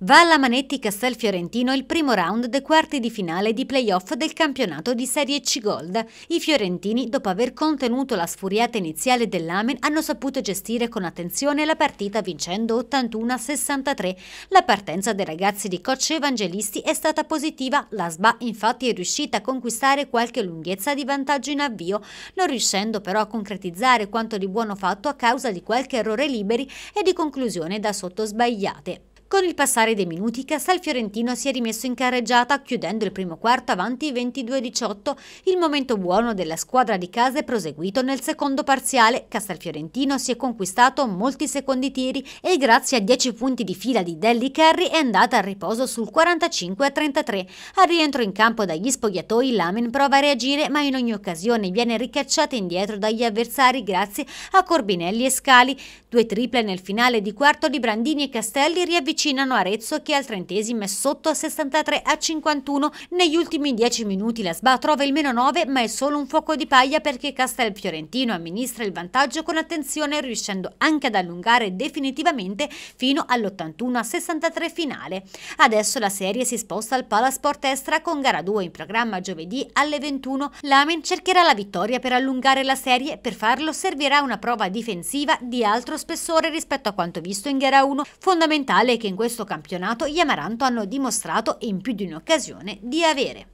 Va alla Manetti Castel Fiorentino il primo round dei quarti di finale di playoff del campionato di Serie C Gold. I fiorentini, dopo aver contenuto la sfuriata iniziale dell'Amen, hanno saputo gestire con attenzione la partita vincendo 81-63. La partenza dei ragazzi di coach Evangelisti è stata positiva, la SBA infatti è riuscita a conquistare qualche lunghezza di vantaggio in avvio, non riuscendo però a concretizzare quanto di buono fatto a causa di qualche errore liberi e di conclusione da sotto sbagliate. Con il passare dei minuti Castel Fiorentino si è rimesso in carreggiata chiudendo il primo quarto avanti 22-18. Il momento buono della squadra di casa è proseguito nel secondo parziale. Castel Fiorentino si è conquistato molti secondi tiri e grazie a 10 punti di fila di Delly Carry è andata al riposo sul 45-33. Al rientro in campo dagli spogliatoi Lamen prova a reagire ma in ogni occasione viene ricacciata indietro dagli avversari grazie a Corbinelli e Scali. Due triple nel finale di quarto di Brandini e Castelli riavvicinano avvicinano Arezzo che al trentesimo è sotto a 63 a 51. Negli ultimi 10 minuti la SBA trova il meno 9 ma è solo un fuoco di paglia perché Castel Fiorentino amministra il vantaggio con attenzione riuscendo anche ad allungare definitivamente fino all'81 a 63 finale. Adesso la serie si sposta al Palasport Estra con gara 2 in programma giovedì alle 21. Lamen cercherà la vittoria per allungare la serie, per farlo servirà una prova difensiva di altro spessore rispetto a quanto visto in gara 1. Fondamentale che in questo campionato gli Amaranto hanno dimostrato in più di un'occasione di avere.